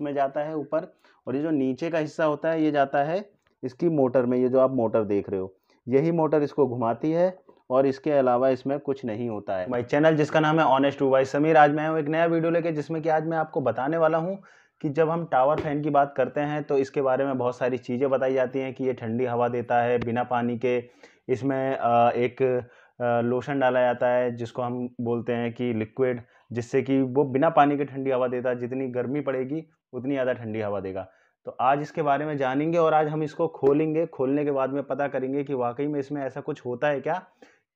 उसमें जाता है ऊपर और ये जो नीचे का हिस्सा होता है ये जाता है इसकी मोटर में ये जो आप मोटर देख रहे हो यही मोटर इसको घुमाती है और इसके अलावा इसमें कुछ नहीं होता है माई चैनल जिसका नाम है ऑनेस्ट टू भाई समीर आज मैं हूँ एक नया वीडियो लेके जिसमें कि आज मैं आपको बताने वाला हूँ कि जब हम टावर फैन की बात करते हैं तो इसके बारे में बहुत सारी चीज़ें बताई जाती हैं कि ये ठंडी हवा देता है बिना पानी के इसमें एक लोशन डाला जाता है जिसको हम बोलते हैं कि लिक्विड जिससे कि वो बिना पानी के ठंडी हवा देता है जितनी गर्मी पड़ेगी उतनी ज़्यादा ठंडी हवा देगा तो आज इसके बारे में जानेंगे और आज हम इसको खोलेंगे खोलने के बाद में पता करेंगे कि वाकई में इसमें ऐसा कुछ होता है क्या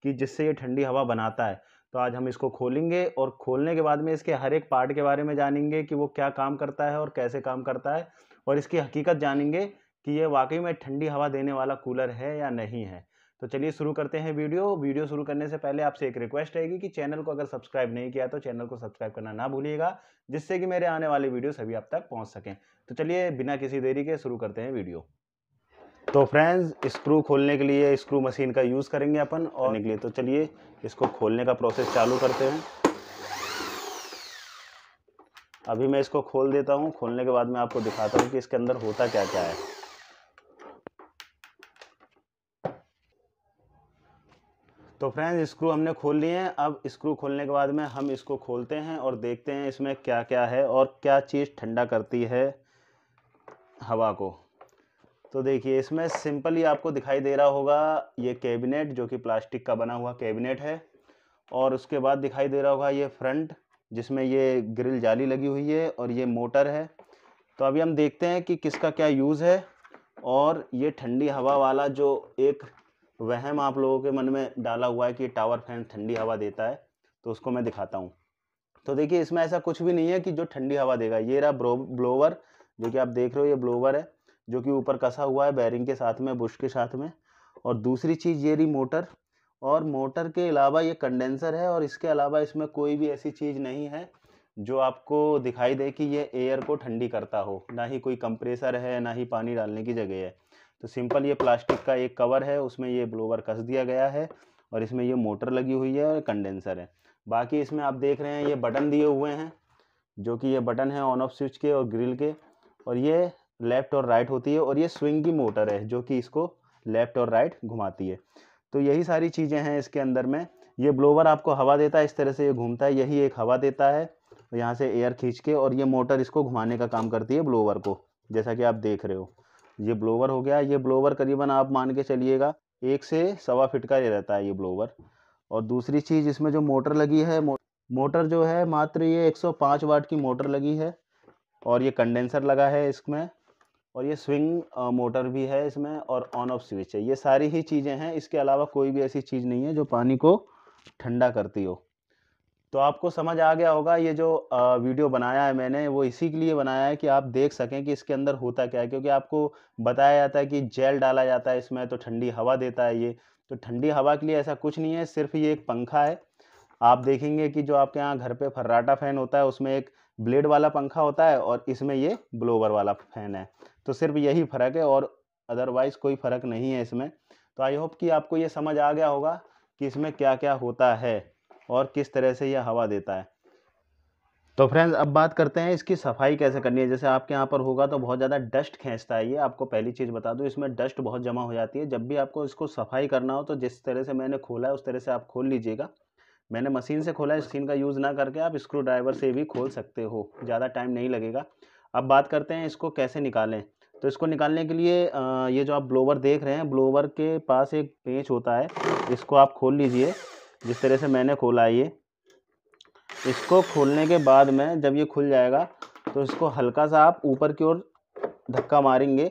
कि जिससे ये ठंडी हवा बनाता है तो आज हम इसको खोलेंगे और खोलने के बाद में इसके हर एक पार्ट के बारे में जानेंगे कि वो क्या काम करता है और कैसे काम करता है और इसकी हकीकत जानेंगे कि ये वाकई में ठंडी हवा देने वाला कूलर है या नहीं है तो चलिए शुरू करते हैं वीडियो वीडियो शुरू करने से पहले आपसे एक रिक्वेस्ट रहेगी कि चैनल को अगर सब्सक्राइब नहीं किया तो चैनल को सब्सक्राइब करना ना भूलिएगा जिससे कि मेरे आने वाले वीडियो सभी आप तक पहुंच सकें तो चलिए बिना किसी देरी के शुरू करते हैं वीडियो तो फ्रेंड्स स्क्रू खोलने के लिए स्क्रू मशीन का यूज़ करेंगे अपन और निकले तो चलिए इसको खोलने का प्रोसेस चालू करते हैं अभी मैं इसको खोल देता हूँ खोलने के बाद मैं आपको दिखाता हूँ कि इसके अंदर होता क्या क्या है तो फ्रेंड्स स्क्रू हमने खोल लिए हैं अब स्क्रू खोलने के बाद में हम इसको खोलते हैं और देखते हैं इसमें क्या क्या है और क्या चीज़ ठंडा करती है हवा को तो देखिए इसमें सिंपली आपको दिखाई दे रहा होगा ये कैबिनेट जो कि प्लास्टिक का बना हुआ कैबिनेट है और उसके बाद दिखाई दे रहा होगा ये फ्रंट जिसमें ये ग्रिल जाली लगी हुई है और ये मोटर है तो अभी हम देखते हैं कि किसका क्या यूज़ है और ये ठंडी हवा वाला जो एक वहम आप लोगों के मन में डाला हुआ है कि टावर फैन ठंडी हवा देता है तो उसको मैं दिखाता हूँ तो देखिए इसमें ऐसा कुछ भी नहीं है कि जो ठंडी हवा देगा ये रहा ब्लोवर जो कि आप देख रहे हो ये ब्लोवर है जो कि ऊपर कसा हुआ है बैरिंग के साथ में बुश के साथ में और दूसरी चीज़ ये रही मोटर और मोटर के अलावा ये कंडेंसर है और इसके अलावा इसमें कोई भी ऐसी चीज़ नहीं है जो आपको दिखाई दे कि ये एयर को ठंडी करता हो ना ही कोई कंप्रेसर है ना ही पानी डालने की जगह है तो सिंपल ये प्लास्टिक का एक कवर है उसमें ये ब्लोवर कस दिया गया है और इसमें ये मोटर लगी हुई है और कंडेंसर है बाकी इसमें आप देख रहे हैं ये बटन दिए हुए हैं जो कि ये बटन है ऑन ऑफ स्विच के और ग्रिल के और ये लेफ़्ट और राइट होती है और ये स्विंग की मोटर है जो कि इसको लेफ़्ट और राइट घुमाती है तो यही सारी चीज़ें हैं इसके अंदर में ये ब्लोवर आपको हवा देता है इस तरह से ये घूमता है यही एक हवा देता है यहाँ से एयर खींच के और ये मोटर इसको घुमाने का काम करती है ब्लोवर को जैसा कि आप देख रहे हो ये ब्लोवर हो गया ये ब्लोवर करीबन आप मान के चलिएगा एक से सवा फिट का ये रहता है ये ब्लोवर और दूसरी चीज़ इसमें जो मोटर लगी है मोटर जो है मात्र ये 105 वाट की मोटर लगी है और ये कंडेंसर लगा है इसमें और ये स्विंग मोटर भी है इसमें और ऑन ऑफ स्विच है ये सारी ही चीज़ें हैं इसके अलावा कोई भी ऐसी चीज़ नहीं है जो पानी को ठंडा करती हो तो आपको समझ आ गया होगा ये जो वीडियो बनाया है मैंने वो इसी के लिए बनाया है कि आप देख सकें कि इसके अंदर होता क्या है क्योंकि आपको बताया जाता है कि जेल डाला जाता है इसमें तो ठंडी हवा देता है ये तो ठंडी हवा के लिए ऐसा कुछ नहीं है सिर्फ ये एक पंखा है आप देखेंगे कि जो आपके यहाँ घर पे फर्राटा फ़ैन होता है उसमें एक ब्लेड वाला पंखा होता है और इसमें ये ब्लोवर वाला फ़ैन है तो सिर्फ यही फ़र्क है और अदरवाइज़ कोई फ़र्क नहीं है इसमें तो आई होप कि आपको ये समझ आ गया होगा कि इसमें क्या क्या होता है और किस तरह से यह हवा देता है तो फ्रेंड्स अब बात करते हैं इसकी सफाई कैसे करनी है जैसे आपके यहाँ पर होगा तो बहुत ज़्यादा डस्ट खींचता है ये आपको पहली चीज़ बता दूँ इसमें डस्ट बहुत जमा हो जाती है जब भी आपको इसको सफाई करना हो तो जिस तरह से मैंने खोला है उस तरह से आप खोल लीजिएगा मैंने मशीन से खोला है मशीन का यूज़ ना करके आप स्क्रू ड्राइवर से भी खोल सकते हो ज़्यादा टाइम नहीं लगेगा अब बात करते हैं इसको कैसे निकालें तो इसको निकालने के लिए ये जो आप ब्लोवर देख रहे हैं ब्लोवर के पास एक पेंच होता है इसको आप खोल लीजिए जिस तरह से मैंने खोला ये इसको खोलने के बाद में जब ये खुल जाएगा तो इसको हल्का सा आप ऊपर की ओर धक्का मारेंगे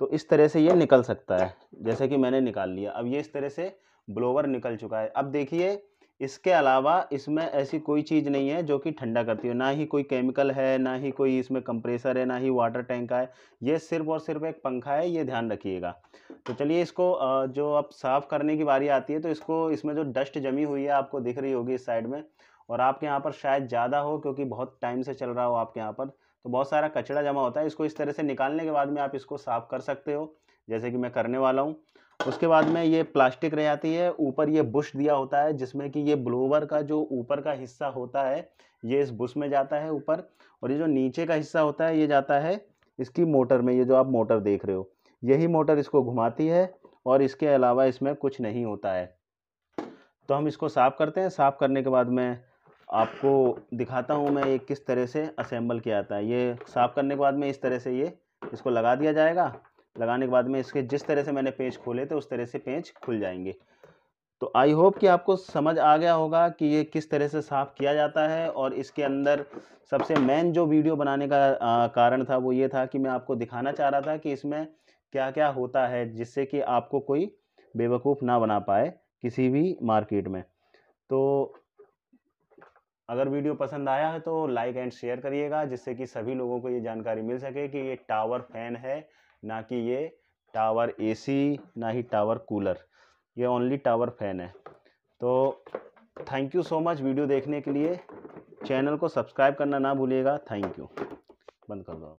तो इस तरह से ये निकल सकता है जैसे कि मैंने निकाल लिया अब ये इस तरह से ब्लोवर निकल चुका है अब देखिए इसके अलावा इसमें ऐसी कोई चीज़ नहीं है जो कि ठंडा करती हो ना ही कोई केमिकल है ना ही कोई इसमें कंप्रेसर है ना ही वाटर टैंक है ये सिर्फ और सिर्फ एक पंखा है ये ध्यान रखिएगा तो चलिए इसको जो अब साफ़ करने की बारी आती है तो इसको इसमें जो डस्ट जमी हुई है आपको दिख रही होगी इस साइड में और आपके यहाँ पर शायद ज़्यादा हो क्योंकि बहुत टाइम से चल रहा हो आपके यहाँ पर तो बहुत सारा कचरा जमा होता है इसको इस तरह से निकालने के बाद में आप इसको साफ़ कर सकते हो जैसे कि मैं करने वाला हूँ उसके बाद में ये प्लास्टिक रह जाती है ऊपर ये बुश दिया होता है जिसमें कि ये ब्लोवर का जो ऊपर का हिस्सा होता है ये इस बुश में जाता है ऊपर और ये जो नीचे का हिस्सा होता है ये जाता है इसकी मोटर में ये जो आप मोटर देख रहे हो यही मोटर इसको घुमाती है और इसके अलावा इसमें कुछ नहीं होता है तो हम इसको साफ़ करते हैं साफ़ करने के बाद मैं आपको दिखाता हूँ मैं ये किस तरह से असेंबल किया जाता है ये साफ़ करने के बाद में इस तरह से ये इसको लगा दिया जाएगा लगाने के बाद में इसके जिस तरह से मैंने पेंच खोले थे उस तरह से पेंच खुल जाएंगे तो आई होप कि आपको समझ आ गया होगा कि ये किस तरह से साफ़ किया जाता है और इसके अंदर सबसे मेन जो वीडियो बनाने का आ, कारण था वो ये था कि मैं आपको दिखाना चाह रहा था कि इसमें क्या क्या होता है जिससे कि आपको कोई बेवकूफ़ ना बना पाए किसी भी मार्केट में तो अगर वीडियो पसंद आया है तो लाइक एंड शेयर करिएगा जिससे कि सभी लोगों को ये जानकारी मिल सके कि ये टावर फैन है ना कि ये टावर एसी ना ही टावर कूलर ये ओनली टावर फैन है तो thank you so much video देखने के लिए चैनल को सब्सक्राइब करना ना भूलिएगा थैंक यू बंद कर दो